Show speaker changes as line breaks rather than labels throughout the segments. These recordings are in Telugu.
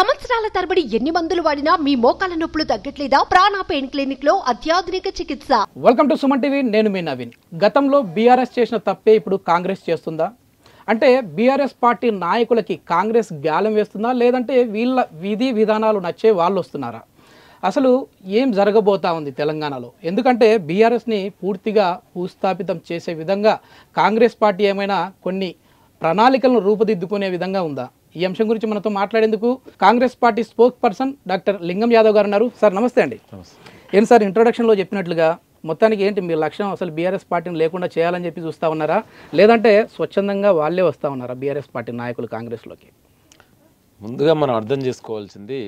సంవత్సరాల తరబడి ఎన్ని మందులు వాడినా మీ మోకాల నొప్పులు తగ్గట్లేదా ప్రాణ పెయిన్ క్లినిక్ లో అత్యాధునిక చికిత్స వెల్కమ్ టు సుమన్ టీవీ నేను మీ నవీన్ గతంలో బీఆర్ఎస్ చేసిన తప్పే ఇప్పుడు కాంగ్రెస్ చేస్తుందా అంటే బీఆర్ఎస్ పార్టీ నాయకులకి కాంగ్రెస్ గాలం వేస్తుందా లేదంటే వీళ్ళ విధి విధానాలు నచ్చే వాళ్ళు వస్తున్నారా అసలు ఏం జరగబోతా ఉంది తెలంగాణలో ఎందుకంటే బీఆర్ఎస్ని పూర్తిగా భూస్థాపితం చేసే విధంగా కాంగ్రెస్ పార్టీ ఏమైనా కొన్ని ప్రణాళికలను రూపుదిద్దుకునే విధంగా ఉందా ఈ అంశం గురించి మనతో మాట్లాడేందుకు Congress party spokesperson doctor Lingam Yadav గారు ఉన్నారు సార్ నమస్తే అండి ఏంటి సార్ ఇంట్రొడక్షన్లో చెప్పినట్లుగా మొత్తానికి ఏంటి మీ లక్ష్యం అసలు బీఆర్ఎస్ పార్టీని లేకుండా చేయాలని చెప్పి చూస్తూ ఉన్నారా లేదంటే స్వచ్ఛందంగా వాళ్ళే వస్తూ ఉన్నారా బీఆర్ఎస్ పార్టీ నాయకులు కాంగ్రెస్లోకి
ముందుగా మనం అర్థం చేసుకోవాల్సింది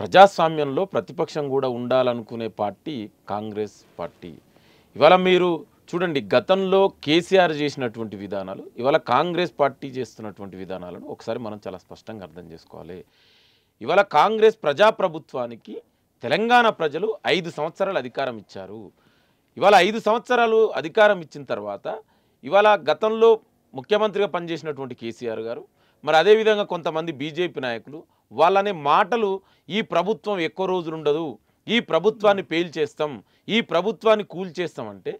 ప్రజాస్వామ్యంలో ప్రతిపక్షం కూడా ఉండాలనుకునే పార్టీ కాంగ్రెస్ పార్టీ ఇవాళ మీరు చూడండి గతంలో కేసీఆర్ చేసినటువంటి విధానాలు ఇవాళ కాంగ్రెస్ పార్టీ చేస్తున్నటువంటి విధానాలను ఒకసారి మనం చాలా స్పష్టంగా అర్థం చేసుకోవాలి ఇవాళ కాంగ్రెస్ ప్రజాప్రభుత్వానికి తెలంగాణ ప్రజలు ఐదు సంవత్సరాలు అధికారం ఇచ్చారు ఇవాళ ఐదు సంవత్సరాలు అధికారం ఇచ్చిన తర్వాత ఇవాళ గతంలో ముఖ్యమంత్రిగా పనిచేసినటువంటి కేసీఆర్ గారు మరి అదేవిధంగా కొంతమంది బీజేపీ నాయకులు వాళ్ళనే మాటలు ఈ ప్రభుత్వం ఎక్కువ రోజులు ఉండదు ఈ ప్రభుత్వాన్ని పేల్చేస్తాం ఈ ప్రభుత్వాన్ని కూల్చేస్తాం అంటే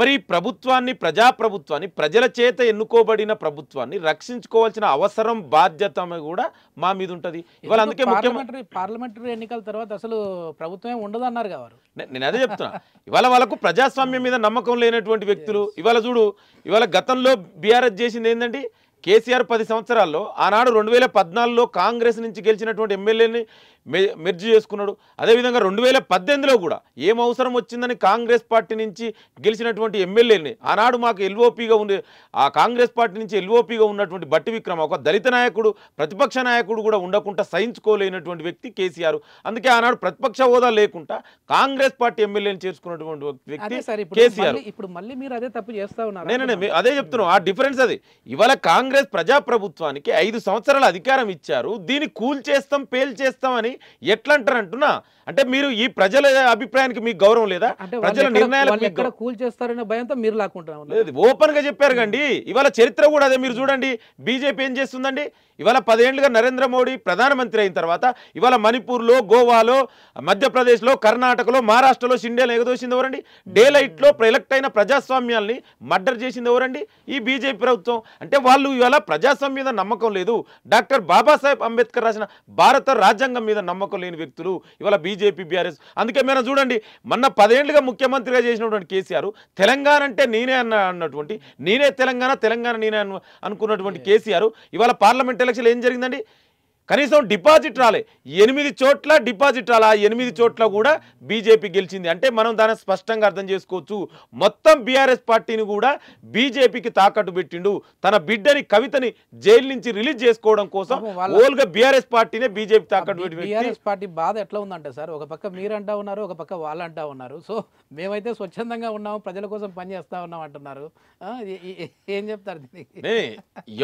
మరి ప్రభుత్వాన్ని ప్రజాప్రభుత్వాన్ని ప్రజల చేత ఎన్నుకోబడిన ప్రభుత్వాన్ని రక్షించుకోవాల్సిన అవసరం బాధ్యత కూడా మా మీద ఉంటుంది ఇవాళ అందుకే ముఖ్యమంత్రి
పార్లమెంటరీ ఎన్నికల తర్వాత అసలు ప్రభుత్వమే ఉండదు అన్నారు కావారు
నేను అదే చెప్తున్నా ఇవాళ వాళ్ళకు ప్రజాస్వామ్యం మీద నమ్మకం లేనటువంటి వ్యక్తులు ఇవాళ చూడు ఇవాళ గతంలో బీఆర్ఎస్ చేసింది ఏంటంటే కేసీఆర్ పది సంవత్సరాల్లో ఆనాడు రెండు వేల పద్నాలుగులో కాంగ్రెస్ నుంచి గెలిచినటువంటి ఎమ్మెల్యేని మెర్జీ చేసుకున్నాడు అదేవిధంగా రెండు వేల పద్దెనిమిదిలో కూడా ఏం అవసరం వచ్చిందని కాంగ్రెస్ పార్టీ నుంచి గెలిచినటువంటి ఎమ్మెల్యేని ఆనాడు మాకు ఎల్ఓపీగా ఉండే ఆ కాంగ్రెస్ పార్టీ నుంచి ఎల్ఓపీగా ఉన్నటువంటి బట్టి విక్రమ ఒక దళిత నాయకుడు ప్రతిపక్ష నాయకుడు కూడా ఉండకుండా సహించుకోలేనటువంటి వ్యక్తి కేసీఆర్ అందుకే ఆనాడు ప్రతిపక్ష హోదా లేకుండా కాంగ్రెస్ పార్టీ ఎమ్మెల్యేని చేసుకున్నటువంటి వ్యక్తి కేసీఆర్
ఇప్పుడు మళ్ళీ మీరు అదే తప్పు చేస్తా ఉన్నారు నేనే
అదే చెప్తున్నాను ఆ డిఫరెన్స్ అది ఇవాళ కాంగ్రెస్ ప్రజాప్రభుత్వానికి ఐదు సంవత్సరాల అధికారం ఇచ్చారు దీన్ని కూల్ పేల్ చేస్తాం అని ఎట్లంటారు అంటున్నా అంటే మీరు ఈ ప్రజల అభిప్రాయానికి మీకు గౌరవం లేదా ప్రజల నిర్ణయాలు ఓపెన్ గా చెప్పారు కండి ఇవాళ చరిత్ర కూడా అదే మీరు చూడండి బీజేపీ ఏం చేస్తుందండి ఇవాళ పదేళ్లుగా నరేంద్ర మోడీ ప్రధానమంత్రి అయిన తర్వాత ఇవాళ మణిపూర్ లో గోవాలో మధ్యప్రదేశ్ లో కర్ణాటకలో మహారాష్ట్రలో షిండేలు ఎగదోసింది ఎవరండి డే లైట్ లో ఎలక్ట్ అయిన ప్రజాస్వామ్యాల్ని మర్డర్ చేసింది ఎవరండి ఈ బీజేపీ ప్రభుత్వం అంటే వాళ్ళు ఇవాళ ప్రజాస్వామ్యం మీద నమ్మకం లేదు డాక్టర్ బాబాసాహెబ్ అంబేద్కర్ రాసిన భారత రాజ్యాంగం మీద నమ్మకం లేని వ్యక్తులు ఇవాళ బీజేపీ బీఆర్ఎస్ అందుకే మేము చూడండి మొన్న పదేళ్లుగా ముఖ్యమంత్రిగా చేసినటువంటి కేసీఆర్ తెలంగాణ అంటే నేనే అన్న అన్నటువంటి నేనే తెలంగాణ తెలంగాణ నేనే అనుకున్నటువంటి కేసీఆర్ ఇవాళ పార్లమెంట్ ఎలక్షన్లు ఏం జరిగిందండి కనీసం డిపాజిట్ రాలే ఎనిమిది చోట్ల డిపాజిట్ రాలా ఎనిమిది చోట్ల కూడా బీజేపీ గెలిచింది అంటే మనం దాన్ని స్పష్టంగా అర్థం చేసుకోవచ్చు మొత్తం బీఆర్ఎస్ పార్టీని కూడా బీజేపీకి తాకట్టు పెట్టిండు తన బిడ్డని కవితని జైలు నుంచి రిలీజ్ చేసుకోవడం కోసం ఓల్గా బీఆర్ఎస్ పార్టీనే బీజేపీ తాకట్టు పెట్టి బీఆర్ఎస్
పార్టీ బాధ ఎట్లా ఉందంటే సార్ ఒక పక్క మీరు అంటా ఉన్నారు ఒక పక్క వాళ్ళు అంటా ఉన్నారు సో మేమైతే స్వచ్ఛందంగా ఉన్నాము ప్రజల కోసం పనిచేస్తా ఉన్నాం అంటున్నారు ఏం చెప్తారు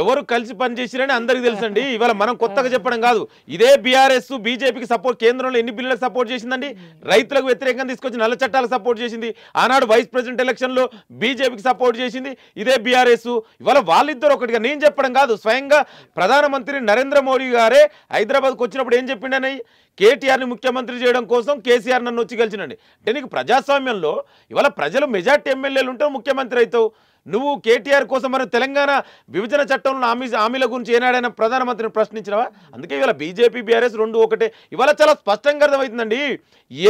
ఎవరు కలిసి పనిచేసిరని అందరికి తెలుసండి ఇవాళ మనం కొత్తగా చెప్పడం చెప్పడం కాదు ఇదే బీఆర్ఎస్ బీజేపీకి సపోర్ట్ కేంద్రంలో ఎన్ని బిల్లులకు సపోర్ట్ చేసిందండి రైతులకు వ్యతిరేకంగా తీసుకొచ్చి నల్ల చట్టాలకు సపోర్ట్ చేసింది ఆనాడు వైస్ ప్రెసిడెంట్ ఎలక్షన్లో బీజేపీకి సపోర్ట్ చేసింది ఇదే బీఆర్ఎస్ ఇవాళ వాళ్ళిద్దరు ఒకటిగా నేను చెప్పడం కాదు స్వయంగా ప్రధానమంత్రి నరేంద్ర మోడీ గారే హైదరాబాద్కు వచ్చినప్పుడు ఏం చెప్పిండని కేటీఆర్ని ముఖ్యమంత్రి చేయడం కోసం కేసీఆర్ నన్ను వచ్చి గెలిచినండి అంటే నీకు ప్రజాస్వామ్యంలో ఇవాళ ప్రజలు మెజార్టీ ఎమ్మెల్యేలు ఉంటారు ముఖ్యమంత్రి అవుతావు నువ్వు కేటీఆర్ కోసం మరి తెలంగాణ విభజన చట్టంలో హామీ హామీల గురించి ఏనాడైనా ప్రధానమంత్రిని ప్రశ్నించినవా అందుకే ఇవాళ బీజేపీ బీఆర్ఎస్ రెండు ఒకటే ఇవాళ చాలా స్పష్టంగా అర్థమవుతుందండి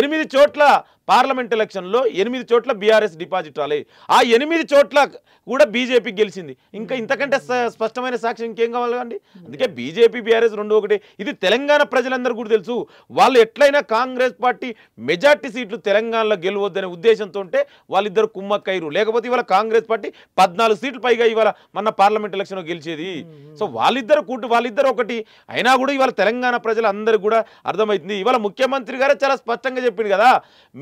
ఎనిమిది చోట్ల పార్లమెంట్ ఎలక్షన్లో ఎనిమిది చోట్ల బీఆర్ఎస్ డిపాజిట్ రాలేదు ఆ ఎనిమిది చోట్ల కూడా బీజేపీ గెలిచింది ఇంకా ఇంతకంటే స్పష్టమైన సాక్ష్యం ఇంకేం కావాలండి అందుకే బీజేపీ బీఆర్ఎస్ రెండు ఒకటి ఇది తెలంగాణ ప్రజలందరూ కూడా తెలుసు వాళ్ళు ఎట్లయినా కాంగ్రెస్ పార్టీ మెజార్టీ సీట్లు తెలంగాణలో గెలవద్దనే ఉద్దేశంతో ఉంటే వాళ్ళిద్దరు కుమ్మక్కయ్యరు లేకపోతే ఇవాళ కాంగ్రెస్ పార్టీ పద్నాలుగు సీట్లు పైగా ఇవాళ మన పార్లమెంట్ ఎలక్షన్లో గెలిచేది సో వాళ్ళిద్దరు కూటు వాళ్ళిద్దరు ఒకటి అయినా కూడా ఇవాళ తెలంగాణ ప్రజలందరికీ కూడా అర్థమవుతుంది ఇవాళ ముఖ్యమంత్రి గారే చాలా స్పష్టంగా చెప్పింది కదా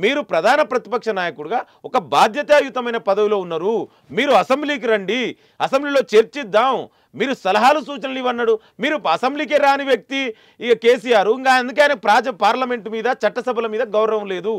మీరు మీరు ప్రధాన ప్రతిపక్ష నాయకుడుగా ఒక బాధ్యతాయుతమైన పదవిలో ఉన్నారు మీరు అసెంబ్లీకి రండి అసెంబ్లీలో చర్చిద్దాం మీరు సలహాలు సూచనలు ఇవ్వన్నాడు మీరు అసెంబ్లీకి రాని వ్యక్తి ఇక కేసీఆర్ ఇంకా అందుకే ఆయన ప్రాజ పార్లమెంట్ మీద చట్టసభల మీద గౌరవం లేదు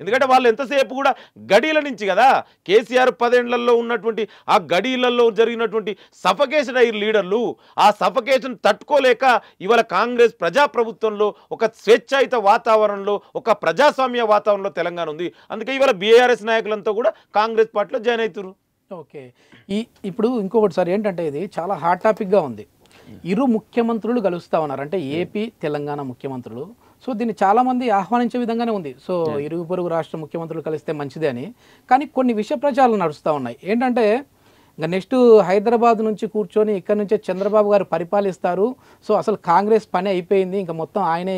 ఎందుకంటే వాళ్ళు ఎంతసేపు కూడా గడీల నుంచి కదా కేసీఆర్ పదేళ్లలో ఉన్నటువంటి ఆ గడీలలో జరిగినటువంటి సఫకేషన్ అయ్యి లీడర్లు ఆ సఫకేషన్ తట్టుకోలేక ఇవాళ కాంగ్రెస్ ప్రజాప్రభుత్వంలో ఒక స్వేచ్ఛాయుత వాతావరణంలో ఒక ప్రజాస్వామ్య వాతావరణంలో తెలంగాణ ఉంది అందుకే ఇవాళ బీఆర్ఎస్ నాయకులంతా కూడా కాంగ్రెస్ పార్టీలో జాయిన్ అవుతున్నారు ఓకే
ఈ ఇప్పుడు ఇంకొకటి సార్ ఏంటంటే ఇది చాలా హాట్ టాపిక్గా ఉంది ఇరు ముఖ్యమంత్రులు కలుస్తా ఉన్నారు అంటే ఏపీ తెలంగాణ ముఖ్యమంత్రులు సో దీన్ని చాలామంది ఆహ్వానించే విధంగానే ఉంది సో ఇరుగు పొరుగు రాష్ట్ర ముఖ్యమంత్రులు కలిస్తే మంచిదే అని కానీ కొన్ని విష ప్రచారాలు నడుస్తూ ఉన్నాయి ఏంటంటే ఇంకా నెక్స్ట్ హైదరాబాద్ నుంచి కూర్చొని ఇక్కడ నుంచే చంద్రబాబు గారు పరిపాలిస్తారు సో అసలు కాంగ్రెస్ పని అయిపోయింది ఇంకా మొత్తం ఆయనే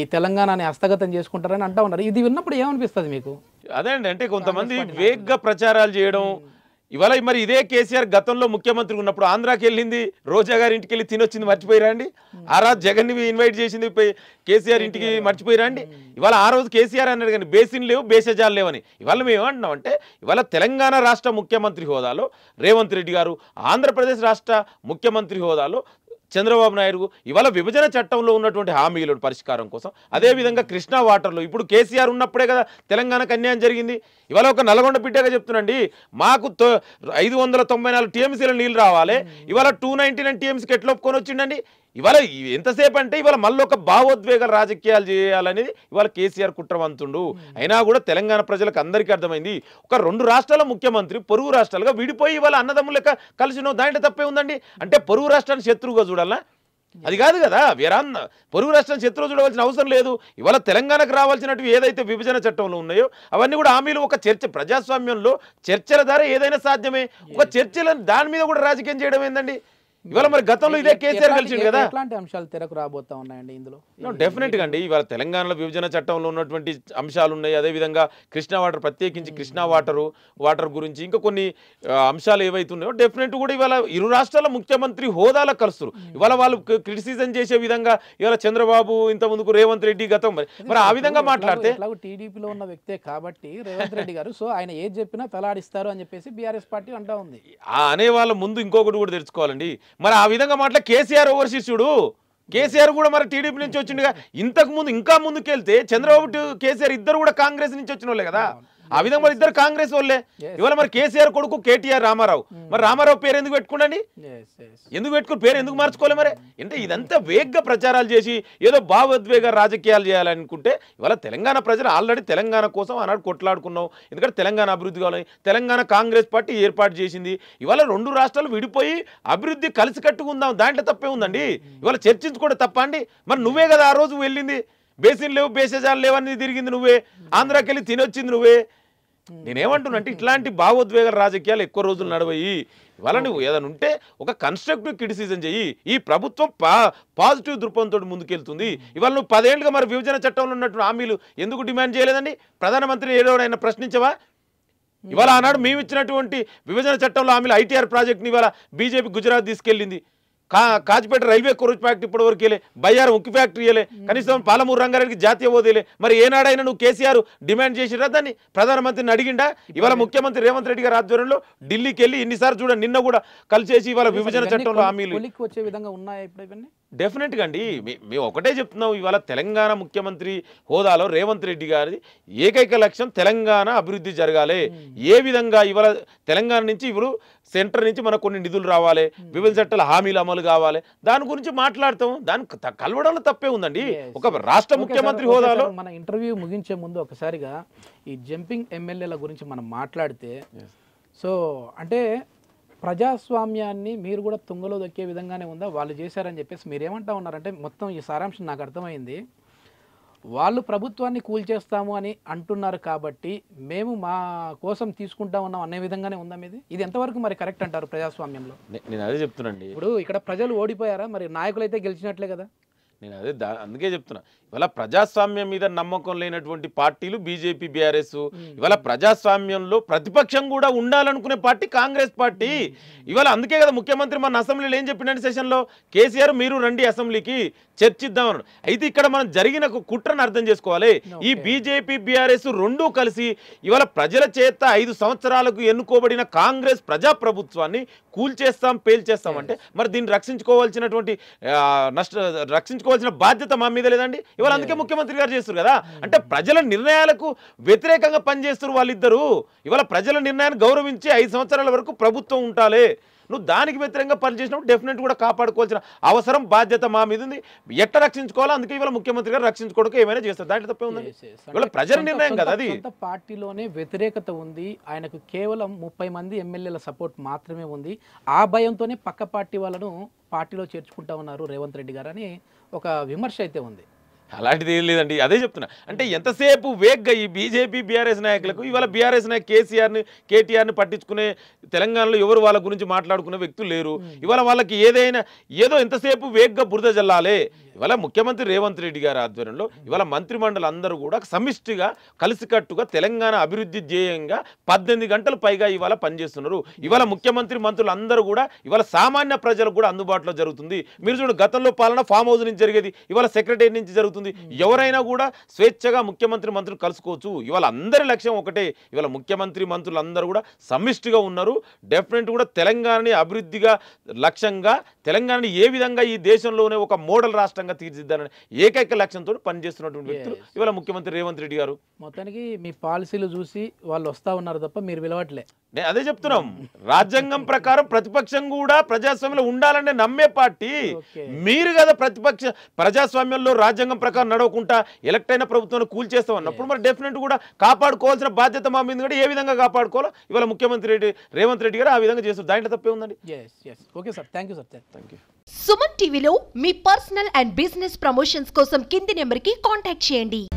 ఈ తెలంగాణని హస్తగతం చేసుకుంటారని అంటా ఉన్నారు ఇది విన్నప్పుడు ఏమనిపిస్తుంది మీకు
అదే అండి అంటే కొంతమంది వేగ్గా ప్రచారాలు చేయడం hmm. ఇవాళ మరి ఇదే కేసీఆర్ గతంలో ముఖ్యమంత్రి ఉన్నప్పుడు ఆంధ్రాకి వెళ్ళింది రోజా గారి ఇంటికి వెళ్ళి తినొచ్చింది మర్చిపోయి రండి ఆ రాజు జగన్ ఇన్వైట్ చేసింది కేసీఆర్ ఇంటికి మర్చిపోయి రండి ఇవాళ ఆ రోజు కేసీఆర్ అన్నాడు కానీ బేసిన్ లేవు బేసజాలు లేవని ఇవాళ మేము ఏమంటున్నాం అంటే ఇవాళ తెలంగాణ రాష్ట్ర ముఖ్యమంత్రి హోదాలో రేవంత్ రెడ్డి గారు ఆంధ్రప్రదేశ్ రాష్ట్ర ముఖ్యమంత్రి హోదాలో చంద్రబాబు నాయుడు ఇవాళ విభజన చట్టంలో ఉన్నటువంటి హామీలు పరిష్కారం కోసం అదేవిధంగా కృష్ణా వాటర్లో ఇప్పుడు కేసీఆర్ ఉన్నప్పుడే కదా తెలంగాణకు అన్యాయం జరిగింది ఇవాళ ఒక నల్గొండ బిడ్డగా చెప్తున్నాండి మాకు ఐదు వందల తొంభై నాలుగు టీఎంసీల నీళ్ళు రావాలి ఇవాళ టూ నైంటీ నైన్ టీఎంసీకి ఎట్లొప్పుకొని వచ్చిండండి ఇవాళ ఎంతసేపు అంటే ఇవాళ మళ్ళీ ఒక భావోద్వేగ రాజకీయాలు చేయాలనేది ఇవాళ కేసీఆర్ కుట్రవంతుండు అయినా కూడా తెలంగాణ ప్రజలకు అందరికీ అర్థమైంది ఒక రెండు రాష్ట్రాల ముఖ్యమంత్రి పొరుగు రాష్ట్రాలుగా విడిపోయి ఇవాళ కలిసి కలిసిన దాంట్లో తప్పే ఉందండి అంటే పొరుగు రాష్ట్రాన్ని శత్రువుగా చూడాలా అది కాదు కదా వీరాన్న పొరుగు రాష్ట్రం శత్రువు చూడవలసిన అవసరం లేదు ఇవాళ తెలంగాణకు రావాల్సినట్టు ఏదైతే విభజన చట్టంలో ఉన్నాయో అవన్నీ కూడా హామీలు ఒక చర్చ ప్రజాస్వామ్యంలో చర్చల ద్వారా ఏదైనా సాధ్యమే ఒక చర్చల దాని మీద కూడా రాజకీయం చేయడం ఏందండి ఇవాళ మరి గతంలో ఇదే కేసీఆర్ కలిసిండు కదా
ఎట్లాంటి అంశాలు తెరకు రాబోతా ఉన్నాయండి ఇందులో
డెఫినెట్ గా అండి ఇవాళ తెలంగాణలో విభజన చట్టంలో ఉన్నటువంటి అంశాలు ఉన్నాయి అదేవిధంగా కృష్ణా వాటర్ ప్రత్యేకించి కృష్ణా వాటర్ వాటర్ గురించి ఇంకా కొన్ని అంశాలు ఏవైతున్నాయో డెఫినెట్ కూడా ఇవాళ ఇరు రాష్ట్రాల ముఖ్యమంత్రి హోదాలో కలుస్తారు ఇవాళ వాళ్ళు క్రిటిసిజం చేసే విధంగా ఇవాళ చంద్రబాబు ఇంత ముందుకు రేవంత్ రెడ్డి గతం మరి మరి ఆ విధంగా మాట్లాడితే
టీడీపీలో ఉన్న వ్యక్తే కాబట్టి రేవంత్ రెడ్డి గారు సో ఆయన ఏది చెప్పినా తలాడిస్తారు అని చెప్పేసి బీఆర్ఎస్ పార్టీ అంటా ఉంది
అనే వాళ్ళ ముందు ఇంకొకటి కూడా తెలుసుకోవాలండి మరి ఆ విధంగా మాట్లా కేసీఆర్ ఓవర్సీసుడు కేసీఆర్ కూడా మరి టీడీపీ నుంచి వచ్చిండుగా ఇంతకు ముందు ఇంకా ముందుకెళ్తే చంద్రబాబు కేసీఆర్ ఇద్దరు కూడా కాంగ్రెస్ నుంచి వచ్చిన కదా ఆ విధంగా మరి ఇద్దరు కాంగ్రెస్ వాళ్ళే ఇవాళ మరి కేసీఆర్ కొడుకు కేటీఆర్ రామారావు hmm. మరి రామారావు పేరు ఎందుకు పెట్టుకోండి ఎందుకు పెట్టుకుని పేరు ఎందుకు మార్చుకోలే మరి అంటే ఇదంతా వేగ్గా ప్రచారాలు చేసి ఏదో భావోద్వేగ రాజకీయాలు చేయాలనుకుంటే ఇవాళ తెలంగాణ ప్రజలు ఆల్రెడీ తెలంగాణ కోసం ఆనాడు కొట్లాడుకున్నాం ఎందుకంటే తెలంగాణ అభివృద్ధి కావాలని తెలంగాణ కాంగ్రెస్ పార్టీ ఏర్పాటు చేసింది ఇవాళ రెండు రాష్ట్రాలు విడిపోయి అభివృద్ధి కలిసి కట్టుకుందాం దాంట్లో తప్పే ఉందండి hmm. ఇవాళ చర్చించుకోవడం తప్ప అండి మరి నువ్వే కదా ఆ రోజు వెళ్ళింది బేసిన్ లేవు బేసేజాలు లేవన్నీ తిరిగింది నువ్వే ఆంధ్రాకి వెళ్ళి తినొచ్చింది నువ్వే నేనేమంటున్నా అంటే ఇట్లాంటి భావోద్వేగాల రాజకీయాలు ఎక్కువ రోజులు నడవయి ఇవాళ నువ్వు ఏదైనా ఉంటే ఒక కన్స్ట్రక్టివ్ క్రిటిసిజం చెయ్యి ఈ ప్రభుత్వం పా పాజిటివ్ దృక్పథంతో ముందుకెళ్తుంది ఇవాళ నువ్వు పదేళ్ళుగా మరి విభజన చట్టంలో ఉన్నట్టు హామీలు ఎందుకు డిమాండ్ చేయలేదండి ప్రధానమంత్రి ఏడవడైనా ప్రశ్నించవా ఇవాళ ఆనాడు మేము ఇచ్చినటువంటి విభజన చట్టంలో హామీలు ఐటీఆర్ ప్రాజెక్ట్ని ఇవాళ బీజేపీ గుజరాత్ తీసుకెళ్ళింది కా కాచిపేట రైల్వే కోచ్ ఫ్యాక్టరీ ఇప్పటి వరకు వెళ్ళే బయ్యారు ఉక్కి ఫ్యాక్టరీ వెళ్ళే కనీసం పాలమూరు రంగారెడ్డికి జాతీయ హోదేలే మరి ఏనాడైనా నువ్వు కేసీఆర్ డిమాండ్ చేసిరా దాన్ని ప్రధానమంత్రిని అడిగిండా ఇవాళ ముఖ్యమంత్రి రేవంత్ రెడ్డి గారి ఆధ్వర్యంలో ఢిల్లీకి వెళ్ళి ఇన్నిసార్లు చూడండి నిన్న కూడా కలిసేసి ఇవాళ విభజన చట్టంలో హామీలు వచ్చే విధంగా ఉన్నాయి డెఫినెట్గా అండి మేము ఒకటే చెప్తున్నాం ఇవాళ తెలంగాణ ముఖ్యమంత్రి హోదాలో రేవంత్ రెడ్డి గారి ఏకైక లక్ష్యం తెలంగాణ అభివృద్ధి జరగాలి hmm. ఏ విధంగా ఇవాళ తెలంగాణ నుంచి ఇప్పుడు సెంటర్ నుంచి మనకు కొన్ని నిధులు రావాలి hmm. వివిధ చట్టాల హామీలు అమలు కావాలి దాని గురించి మాట్లాడతాం దానికి కలవడంలో తప్పే ఉందండి ఒక రాష్ట్ర ముఖ్యమంత్రి హోదాలో మన
ఇంటర్వ్యూ ముగించే ముందు ఒకసారిగా ఈ జంపింగ్ ఎమ్మెల్యేల గురించి మనం మాట్లాడితే సో అంటే ప్రజాస్వామ్యాన్ని మీరు కూడా తుంగలో దొక్కే విధంగానే ఉందా వాళ్ళు చేశారని చెప్పేసి మీరు ఏమంటా ఉన్నారంటే మొత్తం ఈ సారాంశం నాకు అర్థమైంది వాళ్ళు ప్రభుత్వాన్ని కూల్చేస్తాము అని అంటున్నారు కాబట్టి మేము మా కోసం తీసుకుంటా ఉన్నాం అనే విధంగానే ఉందా మీది ఇది ఎంతవరకు మరి కరెక్ట్ అంటారు ప్రజాస్వామ్యంలో
నేను అదే చెప్తున్నాండి ఇప్పుడు
ఇక్కడ ప్రజలు ఓడిపోయారా మరి నాయకులైతే గెలిచినట్లే కదా
నేను అదే దా అందుకే చెప్తున్నా ఇవాళ ప్రజాస్వామ్యం మీద నమ్మకం లేనటువంటి పార్టీలు బీజేపీ బీఆర్ఎస్ ఇవాళ ప్రజాస్వామ్యంలో ప్రతిపక్షం కూడా ఉండాలనుకునే పార్టీ కాంగ్రెస్ పార్టీ ఇవాళ అందుకే కదా ముఖ్యమంత్రి మన అసెంబ్లీలో ఏం చెప్పిన సెషన్లో కేసీఆర్ మీరు రండి అసెంబ్లీకి చర్చిద్దామన్నాడు అయితే ఇక్కడ మనం జరిగిన కుట్రను అర్థం చేసుకోవాలి ఈ బీజేపీ బీఆర్ఎస్ రెండూ కలిసి ఇవాళ ప్రజల చేత ఐదు సంవత్సరాలకు ఎన్నుకోబడిన కాంగ్రెస్ ప్రజాప్రభుత్వాన్ని కూల్చేస్తాం పేల్చేస్తాం అంటే మరి దీన్ని రక్షించుకోవాల్సినటువంటి నష్ట రక్షించుకో తీసుకోవాల్సిన బాధ్యత మా మీద లేదండి ఇవాళ అందుకే ముఖ్యమంత్రి గారు చేస్తారు కదా అంటే ప్రజల నిర్ణయాలకు వ్యతిరేకంగా పనిచేస్తారు వాళ్ళిద్దరూ ఇవాళ ప్రజల నిర్ణయాన్ని గౌరవించి ఐదు సంవత్సరాల వరకు ప్రభుత్వం ఉండాలి నువ్వు దానికి వ్యతిరేకంగా పనిచేసినప్పుడు డెఫినెట్ కూడా కాపాడుకోవాల్సిన అవసరం బాధ్యత మా మీద ఉంది ఎట్ట రక్షించుకోవాలో అందుకే ఇవాళ ముఖ్యమంత్రి గారు రక్షించుకోవడానికి ఏమైనా చేస్తారు దాంట్లో తప్పే ఉంది ఇవాళ ప్రజల నిర్ణయం కదా అది
పార్టీలోనే వ్యతిరేకత ఉంది ఆయనకు కేవలం ముప్పై మంది ఎమ్మెల్యేల సపోర్ట్ మాత్రమే ఉంది ఆ భయంతోనే పక్క పార్టీ వాళ్ళను పార్టీలో చేర్చుకుంటా ఉన్నారు రేవంత్ రెడ్డి గారు అని ఒక విమర్శ అయితే ఉంది
అలాంటిది ఏం లేదండి అదే చెప్తున్నా అంటే ఎంతసేపు వేగ్గా ఈ బీజేపీ బీఆర్ఎస్ నాయకులకు ఇవాళ బీఆర్ఎస్ నాయకు కేసీఆర్ని కేటీఆర్ని పట్టించుకునే తెలంగాణలో ఎవరు వాళ్ళ గురించి మాట్లాడుకునే వ్యక్తులు లేరు hmm. ఇవాళ వాళ్ళకి ఏదైనా ఏదో ఎంతసేపు వేగ్గా బురద జల్లాలే ఇవాళ ముఖ్యమంత్రి రేవంత్ రెడ్డి గారి ఆధ్వర్యంలో ఇవాళ మంత్రిమండలి అందరూ కూడా సమిష్టిగా కలిసికట్టుగా తెలంగాణ అభివృద్ధి ధ్యేయంగా పద్దెనిమిది గంటలు పైగా ఇవాళ పనిచేస్తున్నారు ఇవాళ hmm. ముఖ్యమంత్రి మంత్రులు అందరూ కూడా ఇవాళ సామాన్య ప్రజలకు కూడా అందుబాటులో జరుగుతుంది మీరు చూడండి గతంలో పాలన ఫామ్ హౌస్ నుంచి జరిగేది ఇవాళ సెక్రటరీ నుంచి జరుగుతుంది జరుగుతుంది ఎవరైనా కూడా స్వేచ్ఛగా ముఖ్యమంత్రి మంత్రులు కలుసుకోవచ్చు ఇవాళ అందరి లక్ష్యం ఒకటే ఇవాళ ముఖ్యమంత్రి మంత్రులు అందరూ కూడా సమిష్టిగా ఉన్నారు డెఫినెట్ కూడా తెలంగాణని అభివృద్ధిగా లక్ష్యంగా తెలంగాణని ఏ విధంగా ఈ దేశంలోనే ఒక మోడల్ రాష్ట్రంగా తీర్చిద్దారని ఏకైక లక్ష్యంతో పనిచేస్తున్నటువంటి వ్యక్తులు ఇవాళ ముఖ్యమంత్రి రేవంత్ రెడ్డి గారు
మొత్తానికి మీ పాలసీలు చూసి
వాళ్ళు వస్తూ ఉన్నారు తప్ప మీరు విలవట్లే నేను అదే చెప్తున్నాం రాజ్యాంగం ప్రకారం ప్రతిపక్షం కూడా ప్రజాస్వామ్యంలో ఉండాలనే నమ్మే పార్టీ మీరు కదా ప్రతిపక్ష ప్రజాస్వామ్యంలో రాజ్యాంగం ప్రకారం నడవకుండా ఎలక్ట్ అయిన ప్రభుత్వాన్ని కూల్చేస్తాం అన్నప్పుడు మరి డెఫినెట్ కూడా కాపాడుకోవాల్సిన బాధ్యత మా మీద కూడా ఏ విధంగా కాపాడుకోవాలో ఇవాళ ముఖ్యమంత్రి రెడ్డి రేవంత్ రెడ్డి గారు ఆ విధంగా చేస్తారు దాంట్లో తప్పే ఉందండి
సుమన్ టీవీలో మీ పర్సనల్ అండ్ బిజినెస్ ప్రమోషన్స్ కోసం కింది నెంబర్కి కాంటాక్ట్ చేయండి